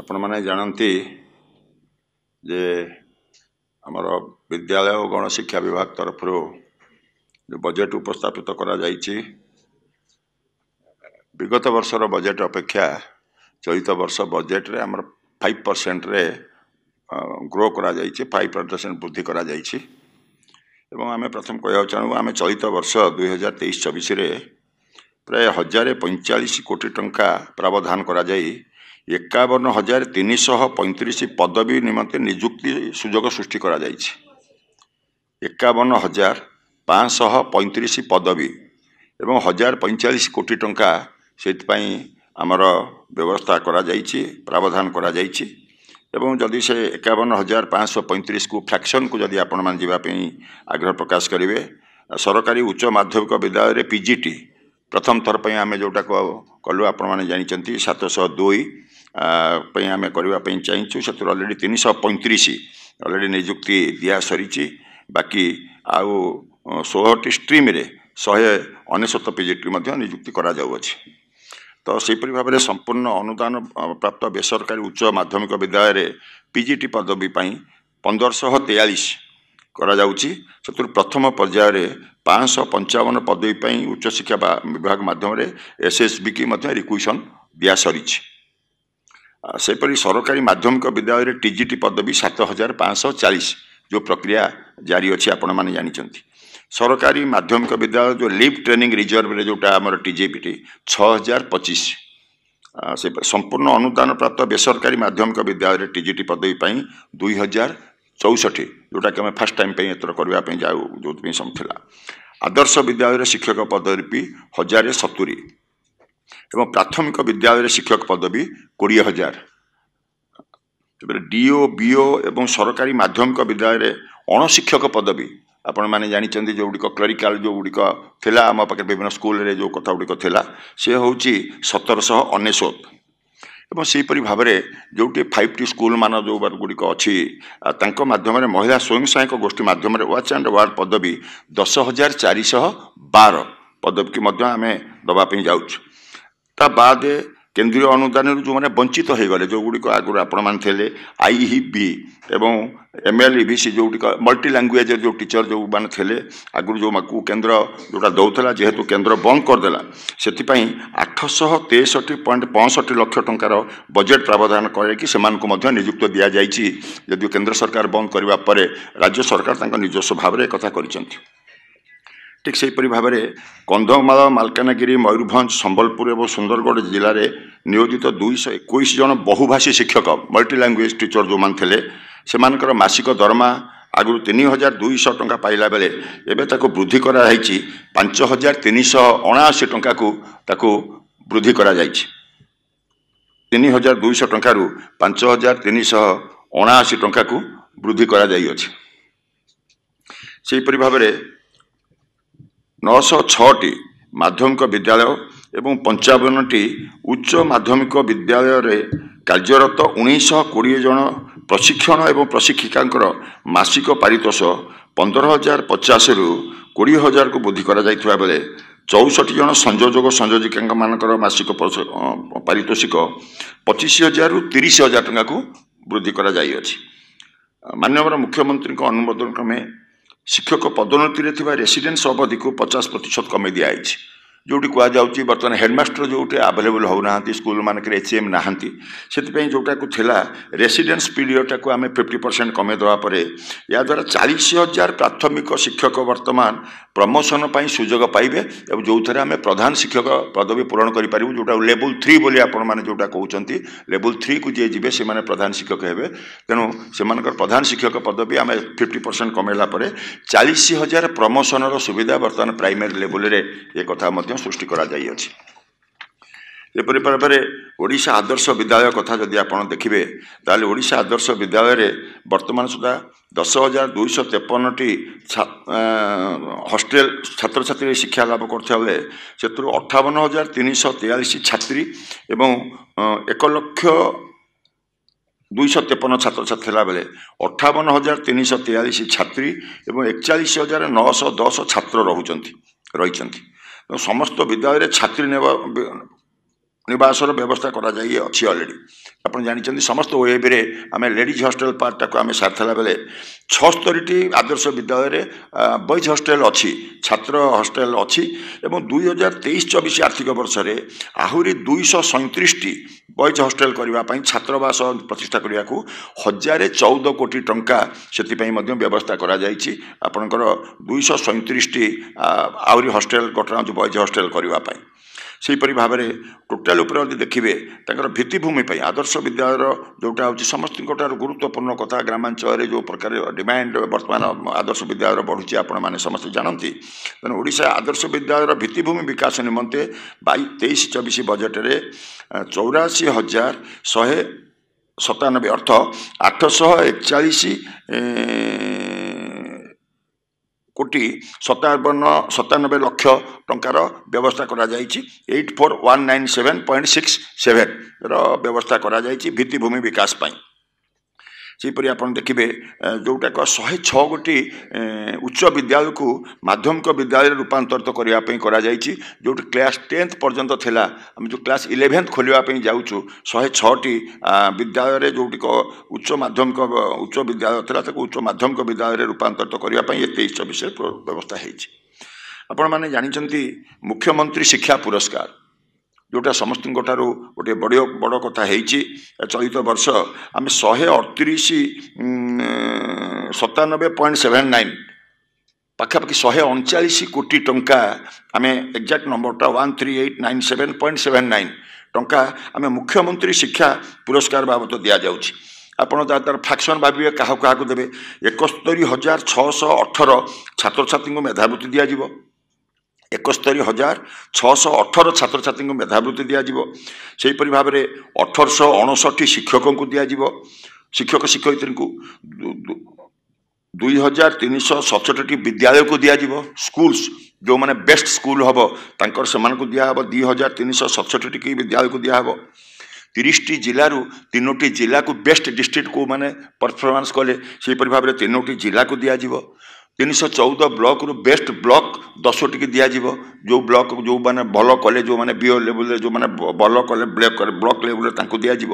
ଆପଣମାନେ ଜାଣନ୍ତି ଯେ ଆମର ବିଦ୍ୟାଳୟ ଓ ଗଣଶିକ୍ଷା ବିଭାଗ ତରଫରୁ ଯେଉଁ ବଜେଟ୍ ଉପସ୍ଥାପିତ କରାଯାଇଛି ବିଗତ ବର୍ଷର ବଜେଟ୍ ଅପେକ୍ଷା ଚଳିତ ବର୍ଷ ବଜେଟ୍ରେ ଆମର ଫାଇଭ୍ ପରସେଣ୍ଟରେ ଗ୍ରୋ କରାଯାଇଛି ଫାଇଭ୍ ପରସେଣ୍ଟ ବୃଦ୍ଧି କରାଯାଇଛି ଏବଂ ଆମେ ପ୍ରଥମେ କହିବାକୁ ଚାହୁଁ ଆମେ ଚଳିତ ବର୍ଷ ଦୁଇହଜାର ତେଇଶ ଚବିଶରେ ପ୍ରାୟ ହଜାରେ ପଇଁଚାଳିଶ କୋଟି ଟଙ୍କା ପ୍ରାବଧାନ କରାଯାଇ ଏକାବନ ହଜାର ତିନିଶହ ପଇଁତିରିଶ ପଦବୀ ନିମନ୍ତେ ନିଯୁକ୍ତି ସୁଯୋଗ ସୃଷ୍ଟି କରାଯାଇଛି ଏକାବନ ହଜାର ପାଞ୍ଚଶହ ପଇଁତିରିଶ ପଦବୀ ଏବଂ ହଜାର ପଇଁଚାଳିଶ କୋଟି ଟଙ୍କା ସେଥିପାଇଁ ଆମର ବ୍ୟବସ୍ଥା କରାଯାଇଛି ପ୍ରାବଧାନ କରାଯାଇଛି ଏବଂ ଯଦି ସେ ଏକାବନ ହଜାର ପାଞ୍ଚଶହ ପଇଁତିରିଶକୁ ଫ୍ରାକ୍ସନ୍କୁ ଯଦି ଆପଣମାନେ ଯିବା ପାଇଁ ଆଗ୍ରହ ପ୍ରକାଶ କରିବେ ସରକାରୀ ଉଚ୍ଚ ମାଧ୍ୟମିକ ବିଦ୍ୟାଳୟରେ ପିଜିଟି ପ୍ରଥମ ଥର ପାଇଁ ଆମେ ଯେଉଁଟାକୁ କଲୁ ଆପଣମାନେ ଜାଣିଛନ୍ତି ସାତଶହ ଦୁଇ ପାଇଁ ଆମେ କରିବା ପାଇଁ ଚାହିଁଛୁ ସେଥିରୁ ଅଲରେଡ଼ି ତିନିଶହ ପଇଁତିରିଶ ଅଲରେଡ଼ି ନିଯୁକ୍ତି ଦିଆସରିଛି ବାକି ଆଉ ଷୋହଳଟି ଷ୍ଟ୍ରିମ୍ରେ ଶହେ ଅନେଶତ ପି ମଧ୍ୟ ନିଯୁକ୍ତି କରାଯାଉଅଛି ତ ସେହିପରି ଭାବରେ ସମ୍ପୂର୍ଣ୍ଣ ଅନୁଦାନ ପ୍ରାପ୍ତ ବେସରକାରୀ ଉଚ୍ଚ ମାଧ୍ୟମିକ ବିଦ୍ୟାଳୟରେ ପି ଜି ଟି ପଦବୀ ପାଇଁ ପନ୍ଦରଶହ ତେୟାଳିଶ କରାଯାଉଛି ସେଥିରୁ ପ୍ରଥମ ପର୍ଯ୍ୟାୟରେ ପାଞ୍ଚଶହ ପଞ୍ଚାବନ ପଦବୀ ପାଇଁ ଉଚ୍ଚଶିକ୍ଷା ବିଭାଗ ମାଧ୍ୟମରେ ଏସ୍ଏସ୍ବିକି ମଧ୍ୟ ରିକ୍ୱିସନ୍ ଦିଆସରିଛି ସେହିପରି ସରକାରୀ ମାଧ୍ୟମିକ ବିଦ୍ୟାଳୟରେ ଟି ଜି ଟି ପଦବୀ ସାତ ହଜାର ପାଞ୍ଚଶହ ଚାଳିଶ ଯେଉଁ ପ୍ରକ୍ରିୟା ଜାରି ଅଛି ଆପଣମାନେ ଜାଣିଛନ୍ତି ସରକାରୀ ମାଧ୍ୟମିକ ବିଦ୍ୟାଳୟ ଯେଉଁ ଲିଭ୍ ଟ୍ରେନିଂ ରିଜର୍ଭରେ ଯେଉଁଟା ଆମର ଟି ଜେ ପି ଟି ଛଅ ହଜାର ପଚିଶ ସେ ସମ୍ପୂର୍ଣ୍ଣ ଅନୁଦାନ ପ୍ରାପ୍ତ ବେସରକାରୀ ମାଧ୍ୟମିକ ବିଦ୍ୟାଳୟରେ ଟି ଜି ଟି ପଦବୀ ପାଇଁ ଦୁଇ ହଜାର ଚଉଷଠି ଯେଉଁଟାକି ଆମେ ଫାର୍ଷ୍ଟ ଟାଇମ୍ ପାଇଁ ଏଥର କରିବା ପାଇଁ ଯାଉ ଯେଉଁଥିପାଇଁ ସମୁଥିଲା ଆଦର୍ଶ ବିଦ୍ୟାଳୟରେ ଶିକ୍ଷକ ପଦବୀ ହଜାରେ ସତୁରି ଏବଂ ପ୍ରାଥମିକ ବିଦ୍ୟାଳୟରେ ଶିକ୍ଷକ ପଦବୀ କୋଡ଼ିଏ ହଜାର ତାପରେ ଡିଓ ବିଓ ଏବଂ ସରକାରୀ ମାଧ୍ୟମିକ ବିଦ୍ୟାଳୟରେ ଅଣଶିକ୍ଷକ ପଦବୀ ଆପଣମାନେ ଜାଣିଛନ୍ତି ଯେଉଁଗୁଡ଼ିକ କ୍ଲରିକାଲ ଯେଉଁଗୁଡ଼ିକ ଥିଲା ଆମ ପାଖରେ ବିଭିନ୍ନ ସ୍କୁଲରେ ଯେଉଁ କଥାଗୁଡ଼ିକ ଥିଲା ସେ ହେଉଛି ସତରଶହ ଅନେଶ୍ୱତ ଏବଂ ସେହିପରି ଭାବରେ ଯେଉଁଠି ଫାଇଭ୍ ଟି ସ୍କୁଲମାନ ଯେଉଁ ଗୁଡ଼ିକ ଅଛି ତାଙ୍କ ମାଧ୍ୟମରେ ମହିଳା ସ୍ୱୟଂ ସହାୟକ ଗୋଷ୍ଠୀ ମାଧ୍ୟମରେ ୱାଚ୍ ଆଣ୍ଡ ୱାର୍ଡ଼ ପଦବୀ ଦଶ ହଜାର ଚାରିଶହ ବାର ପଦବୀକୁ ମଧ୍ୟ ଆମେ ଦେବା ପାଇଁ ଯାଉଛୁ ତା ବାଦେ କେନ୍ଦ୍ରୀୟ ଅନୁଦାନରୁ ଯେଉଁମାନେ ବଞ୍ଚିତ ହୋଇଗଲେ ଯେଉଁଗୁଡ଼ିକ ଆଗରୁ ଆପଣମାନେ ଥିଲେ ଆଇ ହି ବି ଏବଂ M L E V C ଯେଉଁଗୁଡ଼ିକ ମଲ୍ଟି ଲାଙ୍ଗୁଏଜ୍ ଯେଉଁ ଟିଚର ଯେଉଁମାନେ ଥିଲେ ଆଗରୁ ଯେଉଁମାନଙ୍କୁ କେନ୍ଦ୍ର ଯେଉଁଟା ଦେଉଥିଲା ଯେହେତୁ କେନ୍ଦ୍ର ବନ୍ଦ କରିଦେଲା ସେଥିପାଇଁ ଆଠଶହ ତେଷଠି ପଏଣ୍ଟ ପଞ୍ଚଷଠି ଲକ୍ଷ ଟଙ୍କାର ବଜେଟ୍ ପ୍ରାବଧାନ କରିକି ସେମାନଙ୍କୁ ମଧ୍ୟ ନିଯୁକ୍ତ ଦିଆଯାଇଛି ଯଦିଓ କେନ୍ଦ୍ର ସରକାର ବନ୍ଦ କରିବା ପରେ ରାଜ୍ୟ ସରକାର ତାଙ୍କ ନିଜସ୍ୱ ଭାବରେ ଏକଥା କରିଛନ୍ତି ଠିକ୍ ସେହିପରି ଭାବରେ କନ୍ଧମାଳ ମାଲକାନଗିରି ମୟୂରଭଞ୍ଜ ସମ୍ବଲପୁର ଏବଂ ସୁନ୍ଦରଗଡ଼ ଜିଲ୍ଲାରେ ନିୟୋଜିତ ଦୁଇଶହ ଏକୋଇଶ ଜଣ ବହୁଭାଷୀ ଶିକ୍ଷକ ମଲ୍ଟି ଲାଙ୍ଗୁଏଜ୍ ଟିଚର୍ ଯେଉଁମାନେ ଥିଲେ ସେମାନଙ୍କର ମାସିକ ଦରମା ଆଗରୁ ତିନି ହଜାର ଦୁଇଶହ ଟଙ୍କା ପାଇଲା ବେଳେ ଏବେ ତାକୁ ବୃଦ୍ଧି କରାଯାଇଛି ପାଞ୍ଚ ହଜାର ତିନିଶହ ଅଣାଅଶୀ ଟଙ୍କାକୁ ତାକୁ ବୃଦ୍ଧି କରାଯାଇଛି ତିନି ହଜାର ଦୁଇଶହ ଟଙ୍କାରୁ ପାଞ୍ଚ ହଜାର ତିନିଶହ ଅଣାଅଶୀ ଟଙ୍କାକୁ ବୃଦ୍ଧି କରାଯାଇଅଛି ସେହିପରି ଭାବରେ ନଅଶହ ଛଅଟି ମାଧ୍ୟମିକ ବିଦ୍ୟାଳୟ ଏବଂ ପଞ୍ଚାବନଟି ଉଚ୍ଚ ମାଧ୍ୟମିକ ବିଦ୍ୟାଳୟରେ କାର୍ଯ୍ୟରତ ଉଣେଇଶହ କୋଡ଼ିଏ ଜଣ ପ୍ରଶିକ୍ଷଣ ଏବଂ ପ୍ରଶିକ୍ଷିକାଙ୍କର ମାସିକ ପାରିତୋଷ ପନ୍ଦର ହଜାର ପଚାଶରୁ କୋଡ଼ିଏ ହଜାରକୁ ବୃଦ୍ଧି କରାଯାଇଥିବା ବେଳେ ଚଉଷଠି ଜଣ ସଂଯୋଜକ ସଂଯୋଜିକାଙ୍କମାନଙ୍କର ମାସିକ ପାରିତୋଷିକ ପଚିଶ ହଜାରରୁ ତିରିଶ ହଜାର ଟଙ୍କାକୁ ବୃଦ୍ଧି କରାଯାଇଅଛି ମାନ୍ୟବର ମୁଖ୍ୟମନ୍ତ୍ରୀଙ୍କ ଅନୁମୋଦନ କ୍ରମେ ଶିକ୍ଷକ ପଦୋନ୍ନତିରେ ଥିବା ରେସିଡେନ୍ସ ଅବଧିକୁ ପଚାଶ 50 କମେଇ ଦିଆଯାଇଛି ଯେଉଁଠି କୁହାଯାଉଛି ବର୍ତ୍ତମାନ ହେଡ଼ମାଷ୍ଟର ଯେଉଁଠି ଆଭେଲେବୁଲ୍ ହେଉନାହାନ୍ତି ସ୍କୁଲମାନଙ୍କରେ ଏଚ୍ ଏମ୍ ନାହାନ୍ତି ସେଥିପାଇଁ ଯେଉଁଟାକୁ ଥିଲା ରେସିଡେନ୍ସ ପିରିୟଡ଼ଟାକୁ ଆମେ ଫିଫ୍ଟି ପରସେଣ୍ଟ କମେଇ ଦେବା ପରେ ଏହାଦ୍ୱାରା ଚାଳିଶ ହଜାର ପ୍ରାଥମିକ ଶିକ୍ଷକ ବର୍ତ୍ତମାନ ପ୍ରମୋସନ୍ ପାଇଁ ସୁଯୋଗ ପାଇବେ ଏବଂ ଯେଉଁଥିରେ ଆମେ ପ୍ରଧାନ ଶିକ୍ଷକ ପଦବୀ ପୂରଣ କରିପାରିବୁ ଯେଉଁଟା ଲେବୁଲ୍ ଥ୍ରୀ ବୋଲି ଆପଣମାନେ ଯେଉଁଟା କହୁଛନ୍ତି ଲେବୁଲ୍ ଥ୍ରୀକୁ ଯିଏ ଯିବେ ସେମାନେ ପ୍ରଧାନ ଶିକ୍ଷକ ହେବେ ତେଣୁ ସେମାନଙ୍କର ପ୍ରଧାନ ଶିକ୍ଷକ ପଦବୀ ଆମେ ଫିଫ୍ଟି ପରସେଣ୍ଟ କମେଇଲା ପରେ ଚାଳିଶ ହଜାର ପ୍ରମୋସନ୍ର ସୁବିଧା ବର୍ତ୍ତମାନ ପ୍ରାଇମେରୀ ଲେବୁଲ୍ରେ ଏ କଥା ମଧ୍ୟ ମଧ୍ୟ ସୃଷ୍ଟି କରାଯାଇଅଛି ଏପରି ଭାବରେ ଓଡ଼ିଶା ଆଦର୍ଶ ବିଦ୍ୟାଳୟ କଥା ଯଦି ଆପଣ ଦେଖିବେ ତାହେଲେ ଓଡ଼ିଶା ଆଦର୍ଶ ବିଦ୍ୟାଳୟରେ ବର୍ତ୍ତମାନ ସୁଦ୍ଧା ଦଶ ହଜାର ଦୁଇଶହ ତେପନଟି ହଷ୍ଟେଲ ଛାତ୍ରଛାତ୍ରୀ ଶିକ୍ଷା ଲାଭ କରୁଥିବା ବେଳେ ସେଥିରୁ ଅଠାବନ ହଜାର ତିନିଶହ ତେୟାଳିଶ ଛାତ୍ରୀ ଏବଂ ଏକ ଲକ୍ଷ ଦୁଇଶହ ତେପନ ଛାତ୍ରଛାତ୍ରୀ ଥିଲାବେଳେ ଅଠାବନ ହଜାର ତିନିଶହ ତେୟାଳିଶ ଛାତ୍ରୀ ଏବଂ ଏକଚାଳିଶ ହଜାର ନଅଶହ ଦଶ ଛାତ୍ର ରହୁଛନ୍ତି ରହିଛନ୍ତି ସମସ୍ତ ବିଦ୍ୟାଳୟରେ ଛାତ୍ରୀ ନେବା ନିବାସର ବ୍ୟବସ୍ଥା କରାଯାଇ ଅଛି ଅଲରେଡ଼ି ଆପଣ ଜାଣିଛନ୍ତି ସମସ୍ତ ୱେବ୍ରେ ଆମେ ଲେଡ଼ିଜ୍ ହଷ୍ଟେଲ ପାର୍ଟଟାକୁ ଆମେ ସାରିଥିଲା ବେଳେ ଛଅସ୍ତରୀଟି ଆଦର୍ଶ ବିଦ୍ୟାଳୟରେ ବଏଜ୍ ହଷ୍ଟେଲ ଅଛି ଛାତ୍ର ହଷ୍ଟେଲ ଅଛି ଏବଂ ଦୁଇ ହଜାର ତେଇଶ ଚବିଶ ଆର୍ଥିକ ବର୍ଷରେ ଆହୁରି ଦୁଇଶହ ସଇଁତିରିଶଟି ବଏଜ୍ ହଷ୍ଟେଲ କରିବା ପାଇଁ ଛାତ୍ରବାସ ପ୍ରତିଷ୍ଠା କରିବାକୁ ହଜାରେ ଚଉଦ କୋଟି ଟଙ୍କା ସେଥିପାଇଁ ମଧ୍ୟ ବ୍ୟବସ୍ଥା କରାଯାଇଛି ଆପଣଙ୍କର ଦୁଇଶହ ସଇଁତିରିଶଟି ଆହୁରି ହଷ୍ଟେଲ ଘଟଣା ବଏଜ୍ ହଷ୍ଟେଲ କରିବା ପାଇଁ ସେହିପରି ଭାବରେ ଟୋଟାଲ ଉପରେ ଯଦି ଦେଖିବେ ତାଙ୍କର ଭିତ୍ତିଭୂମି ପାଇଁ ଆଦର୍ଶ ବିଦ୍ୟାଳୟର ଯେଉଁଟା ହେଉଛି ସମସ୍ତଙ୍କଠାରୁ ଗୁରୁତ୍ୱପୂର୍ଣ୍ଣ କଥା ଗ୍ରାମାଞ୍ଚଳରେ ଯେଉଁ ପ୍ରକାର ଡିମାଣ୍ଡ ବର୍ତ୍ତମାନ ଆଦର୍ଶ ବିଦ୍ୟାଳୟର ବଢ଼ୁଛି ଆପଣମାନେ ସମସ୍ତେ ଜାଣନ୍ତି ତେଣୁ ଓଡ଼ିଶା ଆଦର୍ଶ ବିଦ୍ୟାଳୟର ଭିତ୍ତିଭୂମି ବିକାଶ ନିମନ୍ତେ ବାଇ ତେଇଶ ଚବିଶ ବଜେଟ୍ରେ ଚଉରାଅଶୀ ହଜାର ଶହେ ସତାନବେ ଅର୍ଥ ଆଠଶହ ଏକଚାଳିଶ কোটি ସତାବନ ସତାନବେ ଲକ୍ଷ ଟଙ୍କାର ବ୍ୟବସ୍ଥା କରାଯାଇଛି eight four one nine seven point six ସେଭେନ୍ର ବ୍ୟବସ୍ଥା କରାଯାଇଛି ଭିତ୍ତିଭୂମି ବିକାଶ ପାଇଁ ସେହିପରି ଆପଣ ଦେଖିବେ ଯେଉଁଟାକ ଶହେ ଛଅ ଗୋଟି ଉଚ୍ଚ ବିଦ୍ୟାଳୟକୁ ମାଧ୍ୟମିକ ବିଦ୍ୟାଳୟରେ ରୂପାନ୍ତରିତ କରିବା ପାଇଁ କରାଯାଇଛି ଯେଉଁଠି କ୍ଲାସ୍ ଟେନ୍ଥ ପର୍ଯ୍ୟନ୍ତ ଥିଲା ଆମେ ଯେଉଁ କ୍ଲାସ୍ ଇଲେଭେନ୍ଥ ଖୋଲିବା ପାଇଁ ଯାଉଛୁ ଶହେ ଛଅଟି ବିଦ୍ୟାଳୟରେ ଯେଉଁଠିକ ଉଚ୍ଚ ମାଧ୍ୟମିକ ଉଚ୍ଚ ବିଦ୍ୟାଳୟ ଥିଲା ତାକୁ ଉଚ୍ଚ ମାଧ୍ୟମିକ ବିଦ୍ୟାଳୟରେ ରୂପାନ୍ତରିତ କରିବା ପାଇଁ ଏତେ ଇଚ୍ଛ ବିଷୟରେ ବ୍ୟବସ୍ଥା ହୋଇଛି ଆପଣମାନେ ଜାଣିଛନ୍ତି ମୁଖ୍ୟମନ୍ତ୍ରୀ ଶିକ୍ଷା ପୁରସ୍କାର ଯେଉଁଟା ସମସ୍ତଙ୍କ ଠାରୁ ଗୋଟିଏ ବଡ଼ ବଡ଼ କଥା ହେଇଛି ଚଳିତ ବର୍ଷ ଆମେ ଶହେ ଅଠତିରିଶ ସତାନବେ ପଏଣ୍ଟ ସେଭେନ୍ ନାଇନ୍ ପାଖାପାଖି ଶହେ ଅଣଚାଳିଶ କୋଟି ଟଙ୍କା ଆମେ ଏକ୍ଜାକ୍ଟ ନମ୍ବରଟା one three eight nine seven point seven nine ଟଙ୍କା ଆମେ ମୁଖ୍ୟମନ୍ତ୍ରୀ ଶିକ୍ଷା ପୁରସ୍କାର ବାବଦ ଦିଆଯାଉଛି ଆପଣ ତା ତା'ର ଫ୍ୟାକ୍ସନ୍ ଭାବିବେ କାହାକୁ କାହାକୁ ଦେବେ ଏକସ୍ତରୀ ହଜାର ଛଅଶହ ଅଠର ଛାତ୍ରଛାତ୍ରୀଙ୍କୁ ମେଧାବୃତ୍ତି ଦିଆଯିବ ଏକସ୍ତରୀ ହଜାର ଛଅଶହ ଅଠର ଛାତ୍ରଛାତ୍ରୀଙ୍କୁ ମେଧାବୃତ୍ତି ଦିଆଯିବ ସେହିପରି ଭାବରେ ଅଠରଶହ ଅଣଷଠି ଶିକ୍ଷକଙ୍କୁ ଦିଆଯିବ ଶିକ୍ଷକ ଶିକ୍ଷୟିତ୍ରୀଙ୍କୁ ଦୁଇ ହଜାର ତିନିଶହ ସତଷଠିଟି ବିଦ୍ୟାଳୟକୁ ଦିଆଯିବ ସ୍କୁଲ୍ସ ଯେଉଁମାନେ ବେଷ୍ଟ ସ୍କୁଲ୍ ହେବ ତାଙ୍କର ସେମାନଙ୍କୁ ଦିଆହେବ ଦୁଇ ହଜାର ତିନିଶହ ସତଷଠିଟି ବିଦ୍ୟାଳୟକୁ ଦିଆହେବ ତିରିଶଟି ଜିଲ୍ଲାରୁ ତିନୋଟି ଜିଲ୍ଲାକୁ ବେଷ୍ଟ ଡିଷ୍ଟ୍ରିକ୍ଟକୁ ମାନେ ପରଫର୍ମାନ୍ସ କଲେ ସେହିପରି ଭାବରେ ତିନୋଟି ଜିଲ୍ଲାକୁ ଦିଆଯିବ ତିନିଶହ ଚଉଦ ବ୍ଲକରୁ ବେଷ୍ଟ ବ୍ଲକ ଦଶଟିକି ଦିଆଯିବ ଯେଉଁ ବ୍ଲକ ଯେଉଁମାନେ ଭଲ କଲେ ଯେଉଁମାନେ ବିଓ ଲେବୁଲରେ ଯେଉଁମାନେ ଭଲ କଲେ ବ୍ଲକ ଲେବୁଲରେ ତାଙ୍କୁ ଦିଆଯିବ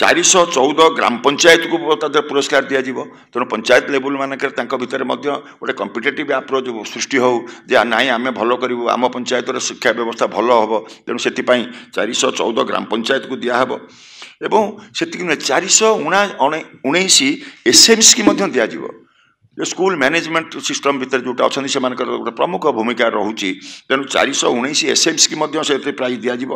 ଚାରିଶହ ଚଉଦ ଗ୍ରାମ ପଞ୍ଚାୟତକୁ ତା ଦେହରେ ପୁରସ୍କାର ଦିଆଯିବ ତେଣୁ ପଞ୍ଚାୟତ ଲେବୁଲ ମାନଙ୍କରେ ତାଙ୍କ ଭିତରେ ମଧ୍ୟ ଗୋଟେ କମ୍ପିଟେଟିଭ୍ ଆପ୍ରୋଚ୍ ସୃଷ୍ଟି ହେଉ ଯେ ନାଇଁ ଆମେ ଭଲ କରିବୁ ଆମ ପଞ୍ଚାୟତର ଶିକ୍ଷା ବ୍ୟବସ୍ଥା ଭଲ ହେବ ତେଣୁ ସେଥିପାଇଁ ଚାରିଶହ ଚଉଦ ଗ୍ରାମ ପଞ୍ଚାୟତକୁ ଦିଆହେବ ଏବଂ ସେତିକି ନୁହେଁ ଚାରିଶହ ଉଣେଇଶ ଏସ୍ ଏମ୍ ସ୍କି ମଧ୍ୟ ଦିଆଯିବ ସ୍କୁଲ ମ୍ୟାନେଜମେଣ୍ଟ ସିଷ୍ଟମ୍ ଭିତରେ ଯେଉଁଟା ଅଛନ୍ତି ସେମାନଙ୍କର ଗୋଟେ ପ୍ରମୁଖ ଭୂମିକା ରହୁଛି ତେଣୁ ଚାରିଶହ ଉଣେଇଶ ଏସ୍ଏମ୍ସିକି ମଧ୍ୟ ସେଥିରେ ପ୍ରାଇଜ୍ ଦିଆଯିବ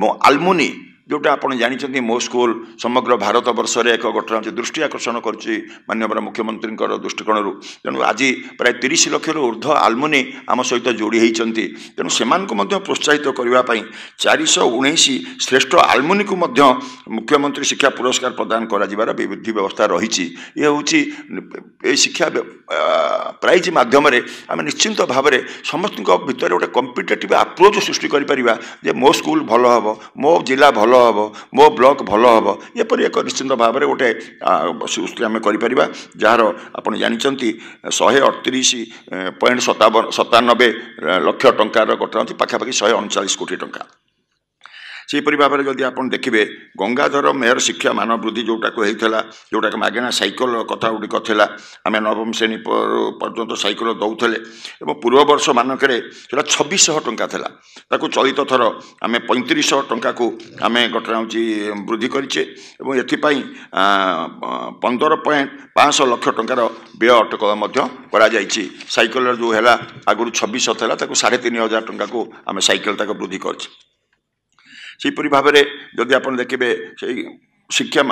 ଏବଂ ଆଲମୁନି ଯେଉଁଟା ଆପଣ ଜାଣିଛନ୍ତି ମୋ ସ୍କୁଲ ସମଗ୍ର ଭାରତ ବର୍ଷରେ ଏକ ଘଟଣା ହେଉଛି ଦୃଷ୍ଟି ଆକର୍ଷଣ କରୁଛି ମାନ୍ୟବର ମୁଖ୍ୟମନ୍ତ୍ରୀଙ୍କର ଦୃଷ୍ଟିକୋଣରୁ ତେଣୁ ଆଜି ପ୍ରାୟ ତିରିଶ ଲକ୍ଷରୁ ଉର୍ଦ୍ଧ୍ୱ ଆଲମୁନି ଆମ ସହିତ ଯୋଡ଼ି ହୋଇଛନ୍ତି ତେଣୁ ସେମାନଙ୍କୁ ମଧ୍ୟ ପ୍ରୋତ୍ସାହିତ କରିବା ପାଇଁ ଚାରିଶହ ଉଣେଇଶ ଶ୍ରେଷ୍ଠ ଆଲମୁନିକୁ ମଧ୍ୟ ମୁଖ୍ୟମନ୍ତ୍ରୀ ଶିକ୍ଷା ପୁରସ୍କାର ପ୍ରଦାନ କରାଯିବାର ବିବୃଦ୍ଧି ବ୍ୟବସ୍ଥା ରହିଛି ଇଏ ହେଉଛି ଏ ଶିକ୍ଷା ପ୍ରାଇଜ୍ ମାଧ୍ୟମରେ ଆମେ ନିଶ୍ଚିନ୍ତ ଭାବରେ ସମସ୍ତଙ୍କ ଭିତରେ ଗୋଟେ କମ୍ପିଟେଟିଭ୍ ଆପ୍ରୋଚ୍ ସୃଷ୍ଟି କରିପାରିବା ଯେ ମୋ ସ୍କୁଲ ଭଲ ହେବ ମୋ ଜିଲ୍ଲା ଭଲ ହେବ ମୋ ବ୍ଲକ୍ ଭଲ ହେବ ଏପରି ଏକ ନିଶ୍ଚିନ୍ତ ଭାବରେ ଗୋଟେ ସୃଷ୍ଟି ଆମେ କରିପାରିବା ଯାହାର ଆପଣ ଜାଣିଛନ୍ତି ଶହେ ଅଠତିରିଶ ପଏଣ୍ଟ ସତାବନ ସତାନବେ ଲକ୍ଷ ଟଙ୍କାର ଘଟଣା ଅଛି ପାଖାପାଖି ଶହେ ଅଣଚାଳିଶ କୋଟି ଟଙ୍କା ସେହିପରି ଭାବରେ ଯଦି ଆପଣ ଦେଖିବେ ଗଙ୍ଗାଧର ମେୟର ଶିକ୍ଷା ମାନ ବୃଦ୍ଧି ଯେଉଁଟାକୁ ହେଇଥିଲା ଯେଉଁଟାକି ମାଗେଣା ସାଇକେଲ କଥା ଗୁଡ଼ିକ ଥିଲା ଆମେ ନବମ ଶ୍ରେଣୀ ପର୍ଯ୍ୟନ୍ତ ସାଇକେଲ ଦେଉଥିଲେ ଏବଂ ପୂର୍ବ ବର୍ଷ ମାନଙ୍କରେ ସେଇଟା ଛବିଶହ ଟଙ୍କା ଥିଲା ତାକୁ ଚଳିତ ଥର ଆମେ ପଇଁତିରିଶହ ଟଙ୍କାକୁ ଆମେ ଘଟଣା ହେଉଛି ବୃଦ୍ଧି କରିଛେ ଏବଂ ଏଥିପାଇଁ ପନ୍ଦର ପଏଣ୍ଟ ପାଞ୍ଚଶହ ଲକ୍ଷ ଟଙ୍କାର ବ୍ୟୟ ଅଟକ ମଧ୍ୟ କରାଯାଇଛି ସାଇକେଲର ଯେଉଁ ହେଲା ଆଗରୁ ଛବିଶହ ଥିଲା ତାକୁ ସାଢ଼େ ତିନି ହଜାର ଟଙ୍କାକୁ ଆମେ ସାଇକେଲ ତାକୁ ବୃଦ୍ଧି କରିଛେ ସେହିପରି ଭାବରେ ଯଦି ଆପଣ ଦେଖିବେ ସେଇ ଶିକ୍ଷା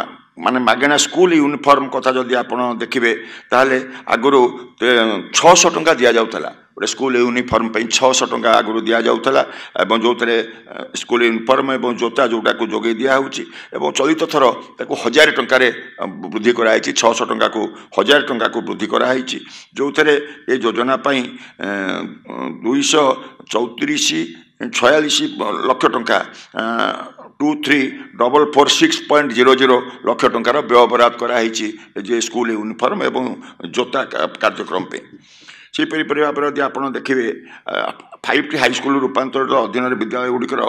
ମାନେ ମାଗଣା ସ୍କୁଲ ୟୁନିଫର୍ମ କଥା ଯଦି ଆପଣ ଦେଖିବେ ତାହେଲେ ଆଗରୁ ଛଅଶହ ଟଙ୍କା ଦିଆଯାଉଥିଲା ଗୋଟେ ସ୍କୁଲ ୟୁନିଫର୍ମ ପାଇଁ ଛଅଶହ ଟଙ୍କା ଆଗରୁ ଦିଆଯାଉଥିଲା ଏବଂ ଯେଉଁଥିରେ ସ୍କୁଲ ୟୁନିଫର୍ମ ଏବଂ ଜୋତା ଯେଉଁଟାକୁ ଯୋଗାଇ ଦିଆହେଉଛି ଏବଂ ଚଳିତ ଥର ତାକୁ ହଜାରେ ଟଙ୍କାରେ ବୃଦ୍ଧି କରାହେଇଛି ଛଅଶହ ଟଙ୍କାକୁ ହଜାରେ ଟଙ୍କାକୁ ବୃଦ୍ଧି କରାହେଇଛି ଯେଉଁଥିରେ ଏ ଯୋଜନା ପାଇଁ ଦୁଇଶହ ଚଉତିରିଶ ছয়ালিশ লক্ষ টঙ্কা two three double four six point zero zero লক্ষ টঙ্কার ব্যয় বরাଦ করা হয়েছে যে স্কুল ইউনিফর্ম এবং জোতা কার্যক্রম ସେହିପରି ପରିବା ଯଦି ଆପଣ ଦେଖିବେ ଫାଇଭ୍ ଟି ହାଇସ୍କୁଲ ରୂପାନ୍ତରିତ ଅଧୀନରେ ବିଦ୍ୟାଳୟ ଗୁଡ଼ିକର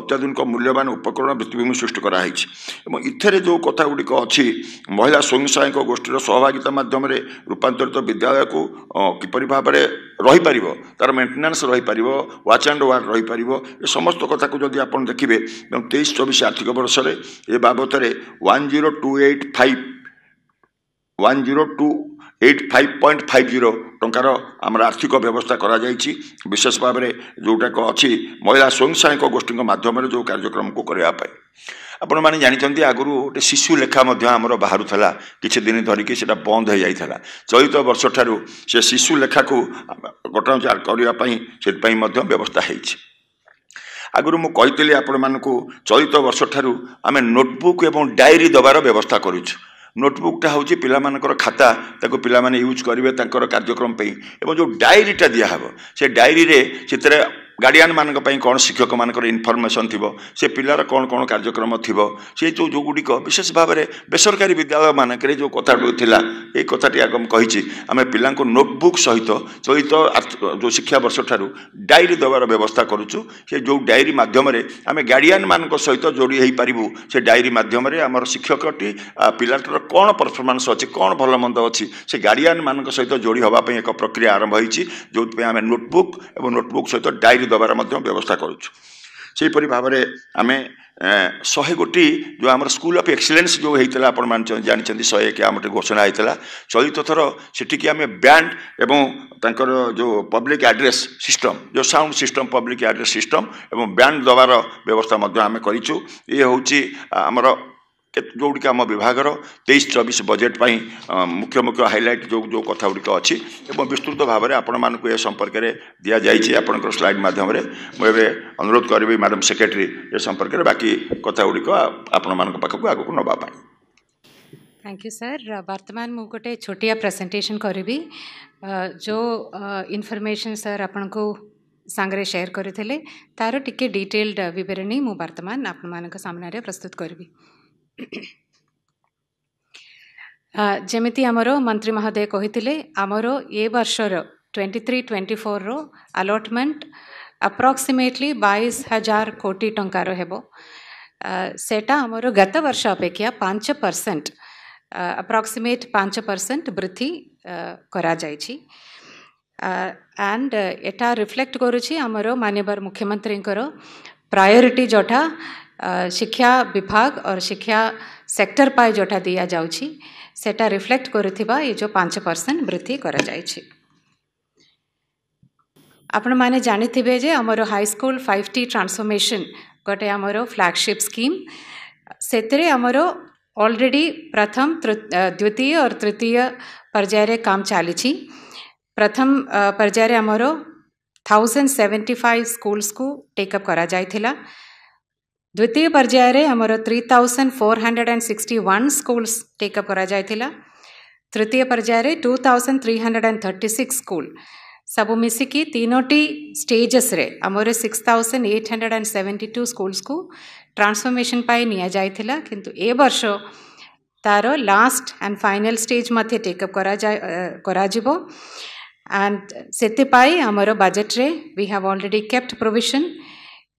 ଅତ୍ୟାଧୁନିକ ମୂଲ୍ୟବାନ ଉପକରଣ ଭିତ୍ତିଭୂମି ସୃଷ୍ଟି କରାହେଇଛି ଏବଂ ଏଥିରେ ଯେଉଁ କଥା ଗୁଡ଼ିକ ଅଛି ମହିଳା ସ୍ୱୟଂ ସହାୟକ ଗୋଷ୍ଠୀର ସହଭାଗିତା ମାଧ୍ୟମରେ ରୂପାନ୍ତରିତ ବିଦ୍ୟାଳୟକୁ କିପରି ଭାବରେ ରହିପାରିବ ତା'ର ମେଣ୍ଟେନାନ୍ସ ରହିପାରିବ ୱାଚ୍ ଆଣ୍ଡ ୱାର୍ ରହିପାରିବ ଏ ସମସ୍ତ କଥାକୁ ଯଦି ଆପଣ ଦେଖିବେ ଏବଂ ତେଇଶ ଚବିଶ ଆର୍ଥିକ ବର୍ଷରେ ଏ ବାବଦରେ one zero two eight five one zero two eight five point five zero ଟଙ୍କାର ଆମର ଆର୍ଥିକ ବ୍ୟବସ୍ଥା କରାଯାଇଛି ବିଶେଷ ଭାବରେ ଯେଉଁଟାକ ଅଛି ମହିଳା ସ୍ୱୟଂ ସହାୟକ ଗୋଷ୍ଠୀଙ୍କ ମାଧ୍ୟମରେ ଯେଉଁ କାର୍ଯ୍ୟକ୍ରମକୁ କରିବା ପାଇଁ ଆପଣମାନେ ଜାଣିଛନ୍ତି ଆଗରୁ ଗୋଟେ ଶିଶୁ ଲେଖା ମଧ୍ୟ ଆମର ବାହାରୁଥିଲା କିଛି ଦିନ ଧରିକି ସେଇଟା ବନ୍ଦ ହୋଇଯାଇଥିଲା ଚଳିତ ବର୍ଷଠାରୁ ସେ ଶିଶୁ ଲେଖାକୁ ଗଠନ କରିବା ପାଇଁ ସେଥିପାଇଁ ମଧ୍ୟ ବ୍ୟବସ୍ଥା ହୋଇଛି ଆଗରୁ ମୁଁ କହିଥିଲି ଆପଣମାନଙ୍କୁ ଚଳିତ ବର୍ଷଠାରୁ ଆମେ ନୋଟବୁକ୍ ଏବଂ ଡାଏରୀ ଦେବାର ବ୍ୟବସ୍ଥା କରୁଛୁ নোটবুকটা ହେଉଛି ପିଲାମାନଙ୍କର ଖାତା ତାକୁ ପିଲାମାନେ ୟୁଜ୍ କରିବେ ତାଙ୍କର କାର୍ଯ୍ୟକ୍ରମ ପାଇଁ ଏବଂ ଯେଉଁ ଡାଏରୀଟା ଦିଆହେବ ସେ ଡାଏରୀରେ ସେଥିରେ ଗାର୍ଡ଼ିଆନ୍ମାନଙ୍କ ପାଇଁ କ'ଣ ଶିକ୍ଷକମାନଙ୍କର ଇନଫର୍ମେସନ୍ ଥିବ ସେ ପିଲାର କ'ଣ କ'ଣ କାର୍ଯ୍ୟକ୍ରମ ଥିବ ସେ ଯେଉଁ ଯେଉଁଗୁଡ଼ିକ ବିଶେଷ ଭାବରେ ବେସରକାରୀ ବିଦ୍ୟାଳୟମାନଙ୍କରେ ଯେଉଁ କଥାଟି ଥିଲା ଏଇ କଥାଟି ଆଗ ମୁଁ କହିଛି ଆମେ ପିଲାଙ୍କୁ ନୋଟବୁକ୍ ସହିତ ଚଳିତ ଯେଉଁ ଶିକ୍ଷାବର୍ଷଠାରୁ ଡାଏରୀ ଦେବାର ବ୍ୟବସ୍ଥା କରୁଛୁ ସେ ଯେଉଁ ଡାଏରୀ ମାଧ୍ୟମରେ ଆମେ ଗାର୍ଡ଼ିଆନ୍ମାନଙ୍କ ସହିତ ଯୋଡ଼ି ହୋଇପାରିବୁ ସେ ଡାଏରୀ ମାଧ୍ୟମରେ ଆମର ଶିକ୍ଷକଟି ପିଲାଟିର କ'ଣ ପରଫର୍ମାନ୍ସ ଅଛି କ'ଣ ଭଲ ମନ୍ଦ ଅଛି ସେ ଗାର୍ଡ଼ିଆନ୍ମାନଙ୍କ ସହିତ ଯୋଡ଼ି ହେବା ପାଇଁ ଏକ ପ୍ରକ୍ରିୟା ଆରମ୍ଭ ହୋଇଛି ଯେଉଁଥିପାଇଁ ଆମେ ନୋଟବୁକ୍ ଏବଂ ନୋଟବୁକ୍ ସହିତ ଡାଏରୀ ଦେବାର ମଧ୍ୟ ବ୍ୟବସ୍ଥା କରୁଛୁ ସେହିପରି ଭାବରେ ଆମେ ଶହେ ଗୋଟି ଯେଉଁ ଆମର ସ୍କୁଲ ଅଫ୍ ଏକ୍ସିଲେନ୍ସ ଯେଉଁ ହେଇଥିଲା ଆପଣମାନେ ଜାଣିଛନ୍ତି ଶହେ ଏକ ଆମଠୁ ଘୋଷଣା ହେଇଥିଲା ଚଳିତ ଥର ସେଠିକି ଆମେ ବ୍ୟାଣ୍ଡ ଏବଂ ତାଙ୍କର ଯେଉଁ ପବ୍ଲିକ୍ ଆଡ୍ରେସ୍ ସିଷ୍ଟମ୍ ଯେଉଁ sound system public address system ଏବଂ ବ୍ୟାଣ୍ଡ ଦେବାର ବ୍ୟବସ୍ଥା ମଧ୍ୟ ଆମେ କରିଛୁ ଇଏ ହେଉଛି ଆମର ଯେଉଁଗୁଡ଼ିକ ଆମ ବିଭାଗର ତେଇଶ ଚବିଶ ବଜେଟ୍ ପାଇଁ ମୁଖ୍ୟ ମୁଖ୍ୟ ହାଇଲାଇଟ୍ ଯେଉଁ ଯେଉଁ କଥା ଗୁଡ଼ିକ ଅଛି ଏବଂ ବିସ୍ତୃତ ଭାବରେ ଆପଣମାନଙ୍କୁ ଏ ସମ୍ପର୍କରେ ଦିଆଯାଇଛି ଆପଣଙ୍କର ସ୍ଲାଇଡ୍ ମାଧ୍ୟମରେ ମୁଁ ଏବେ ଅନୁରୋଧ କରିବି ମ୍ୟାଡ଼ାମ୍ ସେକ୍ରେଟାରୀ ଏ ସମ୍ପର୍କରେ ବାକି କଥା ଗୁଡ଼ିକ ଆପଣମାନଙ୍କ ପାଖକୁ ଆଗକୁ ନେବା ପାଇଁ थैंक यू सर वर्तमान मु गोटे छोटिया प्रेजेंटेशन करी जो इनफर्मेशन सर आपण को सांगे सेयार करते तार टी डिटेल्ड बरणी मुझे वर्तमान आपण मान सामने प्रस्तुत करी ଯେମିତି ଆମର ମନ୍ତ୍ରୀ ମହୋଦୟ କହିଥିଲେ ଆମର ଏ ବର୍ଷର ଟ୍ୱେଣ୍ଟି ଥ୍ରୀ ଟ୍ୱେଣ୍ଟି ଫୋର୍ର ଆଲଟମେଣ୍ଟ ଆପ୍ରକ୍ସିମେଟଲି ବାଇଶ ହଜାର କୋଟି ଟଙ୍କାର ହେବ ସେଇଟା ଆମର ଗତ ବର୍ଷ ଅପେକ୍ଷା ପାଞ୍ଚ ପରସେଣ୍ଟ ଆପ୍ରକ୍ସିମେଟ୍ ପାଞ୍ଚ ପରସେଣ୍ଟ ବୃଦ୍ଧି କରାଯାଇଛି ଆଣ୍ଡ ଏଟା ରିଫ୍ଲେକ୍ଟ କରୁଛି ଆମର ମାନ୍ୟବର ମୁଖ୍ୟମନ୍ତ୍ରୀଙ୍କର ପ୍ରାୟୋରିଟି ଯେଉଁଟା शिक्षा विभाग और शिक्षा सेक्टर पाए जोटा दिया जाऊँगी सेटा रिफ्लेक्ट कर पांच परसेंट वृद्धि कर आपण मैंने जानते आमर हाईस्कल फाइव टी ट्रांसफर्मेसन गोटे आमर फ्लैगसीप स्कीम से आमर अलरेडी प्रथम द्वितीय और तृतीय पर्याय काम चली प्रथम पर्यायर आमर थाउजेंड सेवेन्टी फाइव स्कूल्स को टेकअप कर ଦ୍ୱିତୀୟ ପର୍ଯ୍ୟାୟରେ ଆମର three thousand four hundred and sixty one school take up କରାଯାଇଥିଲା ତୃତୀୟ ପର୍ଯ୍ୟାୟରେ two thousand three hundred and thirty six school ସବୁ ମିଶିକି ତିନୋଟି ଷ୍ଟେଜେସ୍ରେ ଆମର six thousand eight hundred and seventy two ସ୍କୁଲସକୁ ଟ୍ରାନ୍ସଫର୍ମେସନ୍ ପାଇଁ ନିଆଯାଇଥିଲା କିନ୍ତୁ ଏ ବର୍ଷ ତା'ର ଲାଷ୍ଟ ଆଣ୍ଡ ଫାଇନାଲ୍ ଷ୍ଟେଜ୍ ମଧ୍ୟ ଟେକ୍ଅପ୍ କରାଯାଏ କରାଯିବ ଆଣ୍ଡ ସେଥିପାଇଁ ଆମର ବଜେଟ୍ରେ we have already kept provision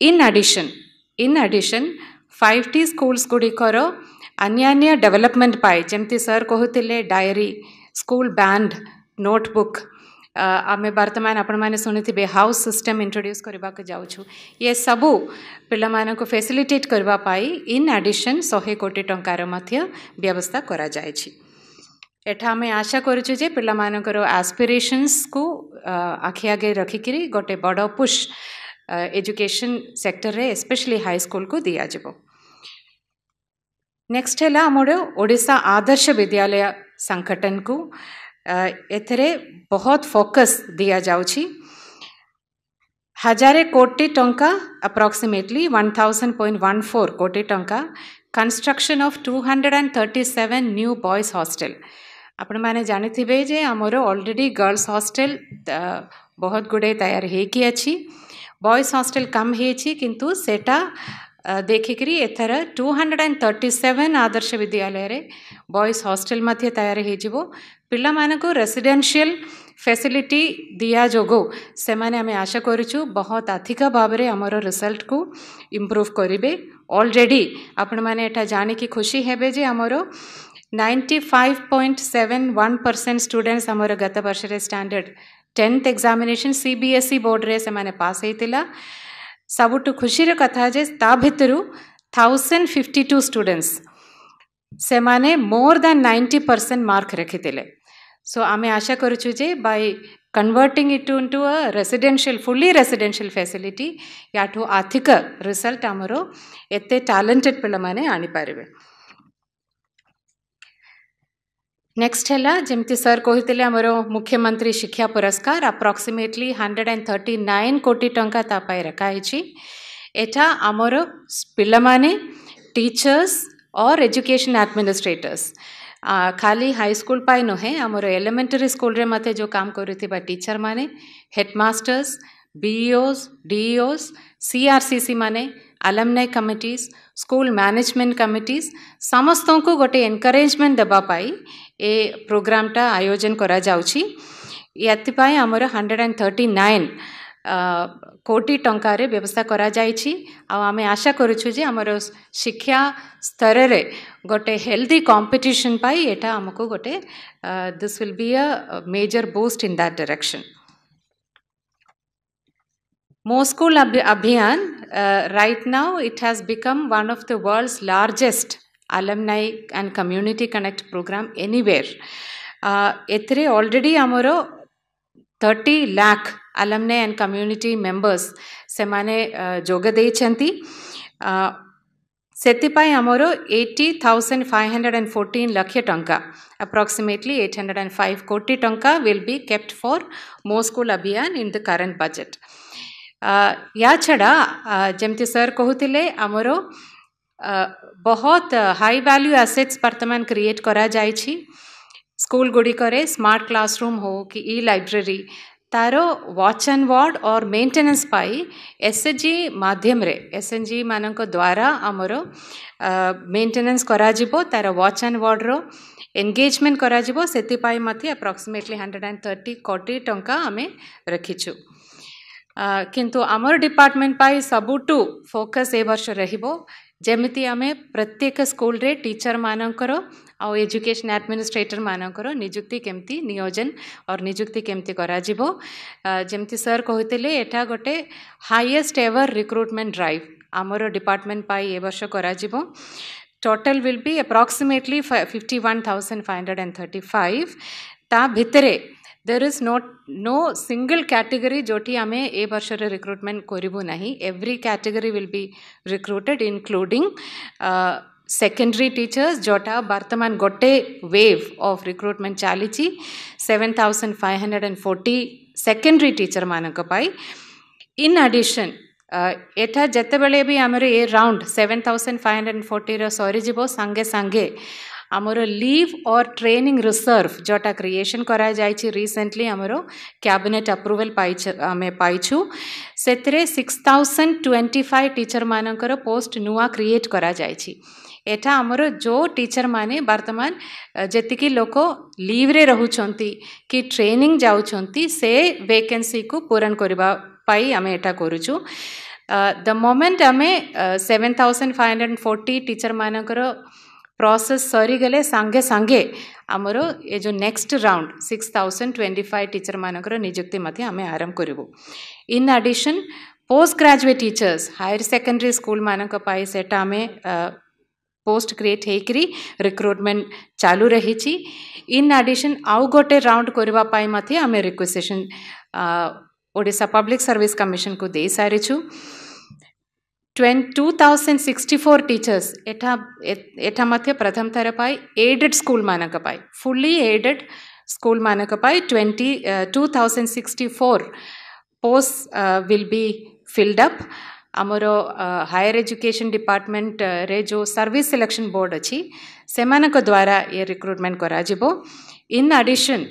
in addition in addition five T school गुड़िकर अन्या डेवलपमेंट पाए जमी सर कहते डायरी स्कूल बैंड नोटबुक आम बर्तमान आपण मैंने शुणी हाउस सिस्टम इंट्रोड्यूस करवाक जाऊँ ये सबू पा फैसिलिटेट करने इन आडिशन शहे कोटी टवस्था आशा कर पिला एस्पिरेसन्स को आखि आगे रखिक गोटे बड़ पुष एजुकेशन सेक्टर रे स्पेशली हाई स्कूल को दिया नेक्स्ट है आम ओडा आदर्श विद्यालय संगठन को एथेरे बहुत फोकस दिया जा हजारे कोटी टंका approximately 1000.14 thousand point one four कोटी टंका construction of 237 new boys hostel आपण मैंने जानते हैं आमर ऑलरेडी गर्ल्स हॉस्टल बहुत गुड़े तैयार होगी अच्छी बयज हस्टेल कम किंतु सेटा देखिकी एथर two hundred and thirty seven Adarsha Vidyalaya boys hostel तैयार हो पेसीडेल फैसिलिटी दिया जोगो से आशा करूँ बहुत अधिक भाव आम रिजल्ट को इम्प्रूव करे अलरेडी आपण मैंने जाणी खुशी हे आमर ninety five point seven one percent students आम गत वर्ष स्टाणर्ड ସି ବି ଏସ୍ ଇ ବୋର୍ଡ଼ରେ ସେମାନେ ପାସ୍ ହେଇଥିଲା ସବୁଠୁ ଖୁସିର କଥା ଯେ ତା ଭିତରୁ ଥାଉଜେଣ୍ଡ ଫିଫ୍ଟି ଟୁ ଷ୍ଟୁଡେଣ୍ଟସ୍ ସେମାନେ more than ninety percent mark ରଖିଥିଲେ ಸೊ ಆಮೆ ಆಶಾ ಕೊರುಚು ಜೆ by converting it to a residential fully residential facility ୟାଠୁ ଆର୍ଥିକ ରିଜଲ୍ଟ ଆମର ଏତେ ଟ୍ୟାଲେଣ୍ଟେଡ୍ ପିଲାମାନେ ଆଣିପାରିବେ नेक्स्ट है जमी सर कही मुख्यमंत्री शिक्षा पुरस्कार approximately hundred and thirty nine कोटी टाइम रखाई यहाँ आमर पे टीचर्स और एजुकेशन आडमिनिस्ट्रेटर्स खाली हाई स्कूल पाई नुहे आम एलिमेटरी स्कूल रे मते जो काम कर टीचर मैंने हेडमास्टर्स बीओस डीओस सीआरसीसी आर alumni committees school management committees ସମସ୍ତଙ୍କୁ ଗୋଟେ ଏନକରେଜମେଣ୍ଟ ଦେବା ପାଇଁ ଏ ପ୍ରୋଗ୍ରାମଟା ଆୟୋଜନ କରାଯାଉଛି ଏଥିପାଇଁ ଆମର ହଣ୍ଡ୍ରେଡ଼ ଆଣ୍ଡ ଥର୍ଟି ନାଇନ୍ କୋଟି ଟଙ୍କାରେ ବ୍ୟବସ୍ଥା କରାଯାଇଛି ଆଉ ଆମେ ଆଶା କରୁଛୁ ଯେ ଆମର ଶିକ୍ଷା ସ୍ତରରେ ଗୋଟେ ହେଲ୍ଦି କମ୍ପିଟିସନ୍ ପାଇଁ ଏଇଟା ଆମକୁ ଗୋଟେ this will be a major boost in that direction Mo school ଅଭିଯାନ Uh, right now it has become one of the world's largest alumni and community connect program anywhere. Uh, already amoro 30 lakh alumni and community members semane uh, jogadei chanti. Uh, Setipai amoro 80,514 lakhya tanka. Approximately 805 koti tanka will be kept for Moscow Labian in the current budget. या छड़ा जमी sir कहते आमर बहुत high value assets बर्तमान create करा जाए school गुड़िक स्मार्ट क्लासरूम हो कि ई लाइब्रेरी तार वाच एंड वार्ड और मेंटेनेंस पाई एस एच जी मध्यम एस एन जी मान द्वारा आमर मेन्टेनान्स कर तार वाच एंड वार्ड रनगेजमेंट करतीप्रक्सीमेटली हंड्रेड एंड थर्टी कोटी टाँह आम रखीचु କିନ୍ତୁ ଆମର ଡିପାର୍ଟମେଣ୍ଟ ପାଇଁ ସବୁଠୁ ଫୋକସ୍ ଏ ବର୍ଷ ରହିବ ଯେମିତି ଆମେ ପ୍ରତ୍ୟେକ ସ୍କୁଲରେ ଟିଚରମାନଙ୍କର ଆଉ ଏଜୁକେସନ୍ ଆଡ଼ମିନିଷ୍ଟ୍ରେଟରମାନଙ୍କର ନିଯୁକ୍ତି କେମିତି ନିୟୋଜନ ଅର୍ ନିଯୁକ୍ତି କେମିତି କରାଯିବ ଯେମିତି ସାର୍ କହିଥିଲେ ଏଟା ଗୋଟେ ହାଇଏଷ୍ଟ ଏଭର୍ ରିକ୍ରୁଟମେଣ୍ଟ ଡ୍ରାଇଭ୍ ଆମର ଡିପାର୍ଟମେଣ୍ଟ ପାଇଁ ଏ ବର୍ଷ କରାଯିବ total will be approximately fifty one thousand five hundred and thirty five ତା ଭିତରେ there is not no single category जो आम ए वर्ष रिक्रुटमेंट करूँ ना every category will be recruited including secondary teachers जोटा बर्तमान गोटे वेव ऑफ रिक्रुटमेंट चली seven thousand five hundred and forty secondary teacher मानक इन आडिशन यहाँ जिते बड़े भी आम ए round seven thousand five hundred and forty रे सरीज सांगे सांगे आमर लिव और ट्रेनिंग रिसर्व जोटा क्रिएसन कर रिसेंटली आमर कैबिनेट अप्रूवल आम पाई से six thousand twenty five teacher मान पोस्ट नुआ क्रिएट कर एटा आमर जो टीचर माने वर्तमान जी लोक लिव्रे रुंट कि ट्रेनिंग से वेकेंसी को पूरण करने करुचु द मोमेंट आम seven thousand five hundred and forty teacher मानकर ପ୍ରୋସେସ୍ ସରିଗଲେ ସାଙ୍ଗେ ସାଙ୍ଗେ ଆମର ଏ ଯେଉଁ next round six thousand twenty five ଟିଚର୍ମାନଙ୍କର ନିଯୁକ୍ତି ମଧ୍ୟ ଆମେ ଆରମ୍ଭ କରିବୁ in addition post graduate teachers higher secondary ସ୍କୁଲମାନଙ୍କ ପାଇଁ ସେଇଟା ଆମେ ପୋଷ୍ଟ କ୍ରିଏଟ୍ ହେଇକରି ରିକ୍ରୁଟମେଣ୍ଟ ଚାଲୁ ରହିଛି ଇନ୍ ଆଡ଼ିସନ୍ ଆଉ ଗୋଟେ ରାଉଣ୍ଡ କରିବା ପାଇଁ ମଧ୍ୟ ଆମେ ରିକ୍ୱେଷ୍ଟେସନ୍ ଓଡ଼ିଶା ପବ୍ଲିକ୍ ସର୍ଭିସ୍ କମିଶନକୁ ଦେଇସାରିଛୁ two thousand sixty four teachers એઠા એઠા મધ્ય પ્રથમ તરપાઈ એઇડેડ સ્કૂલમાં નકપાઈ ફૂલી એઇડેડ સ્કૂલમાં નકપાઈ twenty two thousand sixty four post will be filled up ଆମର ହାୟର ଏଜୁକେସନ୍ ଡିପାର୍ଟମେଣ୍ଟରେ ଯେଉଁ ସର୍ଭିସ୍ ସିଲେକ୍ସନ୍ ବୋର୍ଡ଼ ଅଛି ସେମାନଙ୍କ ଦ୍ୱାରା ଏ ରିକ୍ରୁଟମେଣ୍ଟ କରାଯିବ ଇନ୍ ଆଡ଼ିସନ୍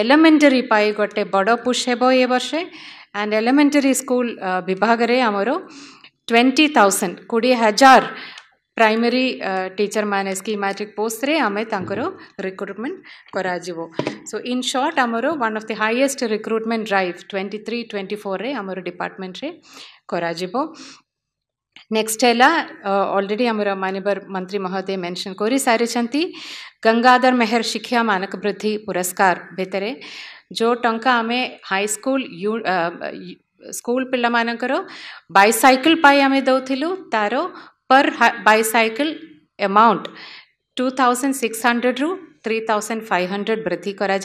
ଏଲିମେଣ୍ଟାରୀ ପାଇଁ ଗୋଟେ ବଡ଼ ପୁଷ୍ ହେବ ଏ ବର୍ଷେ ଆଣ୍ଡ ଏଲିମେଣ୍ଟାରୀ ସ୍କୁଲ ବିଭାଗରେ ଆମର ट्वेंटी थाउजेंड कोड़े हजार प्राइमरी टीचर मैंने स्की मैट्रिक पोस्ट आम रिक्रुटमेंट सो इन सर्ट आमर one of the highest recruitment drive twenty three twenty four रे आम डिपार्टमेंट हो नेक्स्ट है अलरेडी आम मानवर मंत्री महोदय मेनशन कर सारी गंगाधर मेहर शिक्षा मानक वृद्धि पुरस्कार भेतर जो टाँह आम हाई स्कूल स्कूल पे मान बैसाइकल आम दौलु तार पर bicycle amount two thousand six hundred रु थ्री थाउजेंड फाइव हंड्रेड वृद्धि कर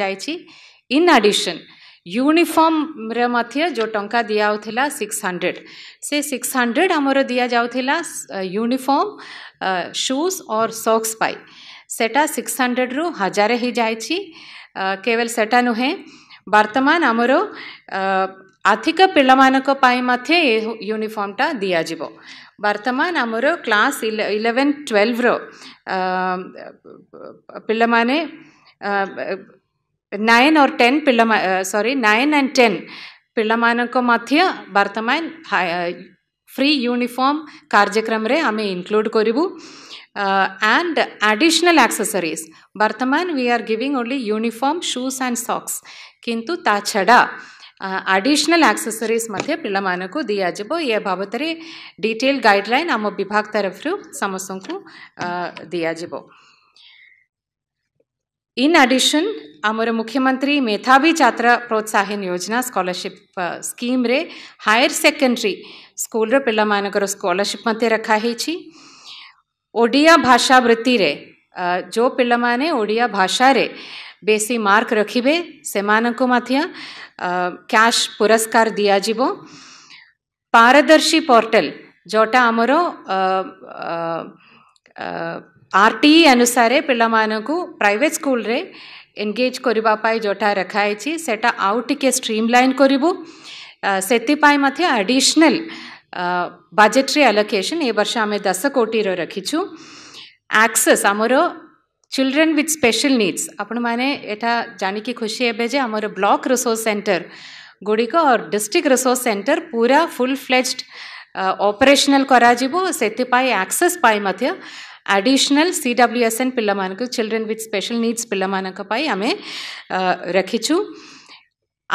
इन आडिशन यूनिफर्म जो टंका दिया दिहला सिक्स हंड्रेड से सिक्स हंड्रेड आमर दि जाऊला यूनिफर्म सुज और सक्स पाई से सिक्स हंड्रेड रु हजार ही जावल सेटा नुहे बर्तमान आमर अधिक पिमान यूनिफर्मटा दिजिव बर्तमान आमर क्लास इलेवेन ट्वेल्व रे नाइन और टेन पा सरी नाइन एंड टेन पिमान्य बर्तमान फ्री यूनिफॉर्म कार्यक्रम रे आम इनक्लूड करूँ एंड एडिशनल एक्सेसरीज वर्तमान we are giving only uniform shoes and socks किंतु ता छड़ा ಅಡಿಷ್ನಲ್ ಆಕ್ಸೆಸರೀಸ್ ಮಧ್ಯೆ ಪಿಳಮಾನಕು ದಿಯಾಜಿಬೋ ಎ ಬಾಬತರೆ ಡೀಟೇಲ್ ಗೈಡ್ಲೈನ್ ಆಮ ವಿಭಾಗ ತರಫರು ಸಮಸ್ತಂಕು ದಿಯಾಜಿಬೋ इन आडिशन आमर मुख्यमंत्री मेधावी छात्र प्रोत्साहन योजना स्कॉलरशिप स्कीम रे हायर सेकेंडरी स्कूल रो पिला मानकर स्कॉलरशिप मते रखा हेछि ओडिया भाषा वृत्ति रे जो पिला ओडिया भाषा रे बेसी मार्क रखिबे सेमाननको मध्य କ୍ୟାଶ୍ ପୁରସ୍କାର ଦିଆଯିବ ପାରଦର୍ଶୀ ପୋର୍ଟାଲ ଯେଉଁଟା ଆମର ଆର୍ ଟି ଇ ଅନୁସାରେ ପିଲାମାନଙ୍କୁ ପ୍ରାଇଭେଟ୍ ସ୍କୁଲରେ ଏନ୍ଗେଜ୍ କରିବା ପାଇଁ ଯେଉଁଟା ରଖାହେଇଛି ସେଇଟା ଆଉ ଟିକେ ଷ୍ଟ୍ରିମ୍ଲାଇନ୍ କରିବୁ ସେଥିପାଇଁ ମଧ୍ୟ ଆଡ଼ିସନାଲ୍ ବଜେଟ୍ରି ଆଲୋକେସନ୍ ଏ ବର୍ଷ ଆମେ ଦଶ କୋଟିର ରଖିଛୁ ଆକ୍ସେସ୍ ଆମର चिल्ड्रेन विथ स्पेशल निड्स आपटा जानिकी खुशी हे आम ब्लक रिसोर्स सेन्टर गुड़िक और डिस्ट्रिक्ट रिसोर्स सेन्टर पूरा फुल फ्लेज अपरेसनाल करा operational additional C W S N पिला चिलड्रेन विथ स्पेशल निड्स पाई आम रखिचु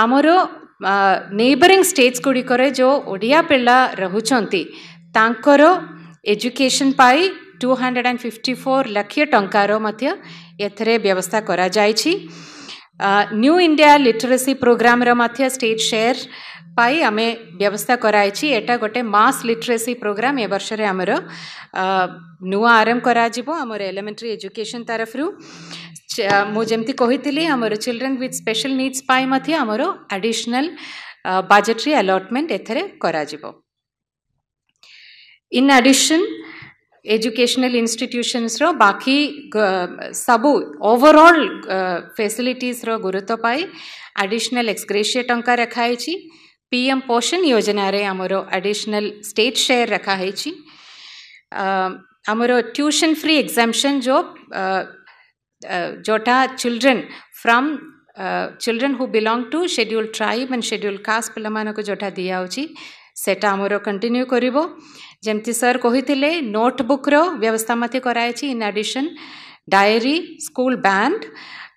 आमर नेबरिंग स्टेट्स गुड़िकर जो ओडिया पिला रुचर एजुकेशन पाई two hundred and fifty four lakh ଟଙ୍କାର ମଧ୍ୟ ଏଥିରେ ବ୍ୟବସ୍ଥା କରାଯାଇଛି ନ୍ୟୁ ଇଣ୍ଡିଆ ଲିଟରେସି ପ୍ରୋଗ୍ରାମର ମଧ୍ୟ ଷ୍ଟେଟ୍ ସେୟାର ପାଇଁ ଆମେ ବ୍ୟବସ୍ଥା କରାଯାଇଛି ଏଇଟା ଗୋଟେ ମାସ୍ ଲିଟରେସି ପ୍ରୋଗ୍ରାମ ଏ ବର୍ଷରେ ଆମର ନୂଆ ଆରମ୍ଭ କରାଯିବ ଆମର ଏଲିମେଣ୍ଟାରୀ ଏଜୁକେସନ୍ ତରଫରୁ ମୁଁ ଯେମିତି କହିଥିଲି ଆମର ଚିଲଡ୍ରେନ୍ ୱିଥ୍ ସ୍ପେଶାଲ ନିଡ୍ସ ପାଇଁ ମଧ୍ୟ ଆମର ଆଡ଼ିସନାଲ୍ ବଜେଟରୀ ଆଲଟମେଣ୍ଟ ଏଥିରେ କରାଯିବ ଇନ୍ ଆଡ଼ିସନ୍ ಎಜುಕೇಷನಲ್ ಇನ್ಸ್ಟಿಟ್ಯೂಷನ್ಸ್ರ ಬಾಕಿ ಸಬು ಓವರঅଲ୍ ଫେସିଲିଟିସ୍ର ଗୁରୁତ୍ୱ ପାଇ ଆଡ଼ିସନାଲ୍ ଏକ୍ସଗ୍ରେସିଏ ଟଙ୍କା ରଖାହେଇଛି ପି ଏମ୍ ପୋଷଣ ଯୋଜନାରେ ଆମର ଆଡ଼ିସନାଲ୍ ଷ୍ଟେଟ୍ ସେୟାର ରଖାହେଇଛି ଆମର ଟ୍ୟୁସନ୍ ଫ୍ରି ଏକ୍ଜାମ୍ସନ୍ ଯେଉଁ ଯେଉଁଟା children from children who belong to scheduled tribe and scheduled caste ପିଲାମାନଙ୍କୁ ଯେଉଁଟା ଦିଆହେଉଛି सेटा आमर कंटिन्यू करमती सर कही नोटबुक व्यवस्था मत कर in addition diary school band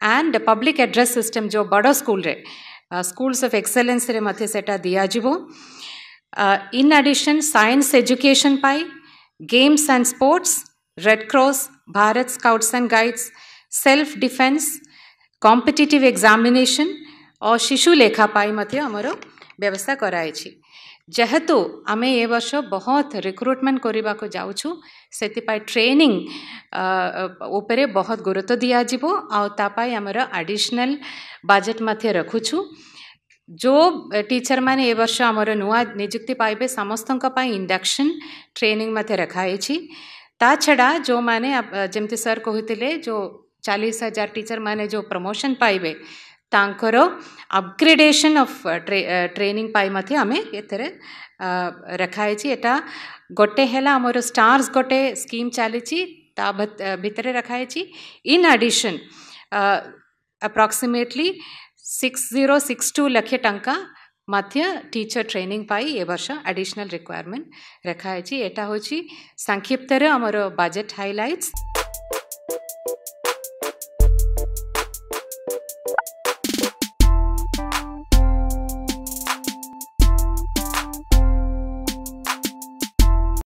and public address system जो बड़ स्कूल रे स्कूल्स ऑफ एक्सलेन्स मत से दिजो इन आडिशन सैंस एजुकेशन पाई games and sports red cross Bharat scouts and guides self defence competitive examination और शिशु लेखा मत आमर व्यवस्था कराई ଯେହେତୁ ଆମେ ଏ ବର୍ଷ ବହୁତ ରିକ୍ରୁଟମେଣ୍ଟ କରିବାକୁ ଯାଉଛୁ ସେଥିପାଇଁ ଟ୍ରେନିଂ ଉପରେ ବହୁତ ଗୁରୁତ୍ୱ ଦିଆଯିବ ଆଉ ତା ପାଇଁ ଆମର ଆଡ଼ିସନାଲ୍ ବଜେଟ୍ ମଧ୍ୟ ରଖୁଛୁ ଯେଉଁ ଟିଚର୍ମାନେ ଏ ବର୍ଷ ଆମର ନୂଆ ନିଯୁକ୍ତି ପାଇବେ ସମସ୍ତଙ୍କ ପାଇଁ ଇଣ୍ଡକ୍ସନ୍ ଟ୍ରେନିଂ ମଧ୍ୟ ରଖାଯାଇଛି ତା ଛଡ଼ା ଯେଉଁମାନେ ଯେମିତି ସାର୍ କହୁଥିଲେ ଯେଉଁ ଚାଳିଶ ହଜାର ଟିଚର୍ମାନେ ଯେଉଁ ପ୍ରମୋସନ୍ ପାଇବେ तांकर अपग्रेडेशन ऑफ ट्रेनिंग आम एथेर रखाई एटा गोटे है आमर स्टार्स गोटे स्कीम चली भितर रखाई in addition approximately six zero six two lakh टा टीचर ट्रेनिंग ए वर्ष एडिशनल रिक्वायरमेंट रखाई एटा हूँ संक्षिप्त आमर बजेट हाइलाइट्स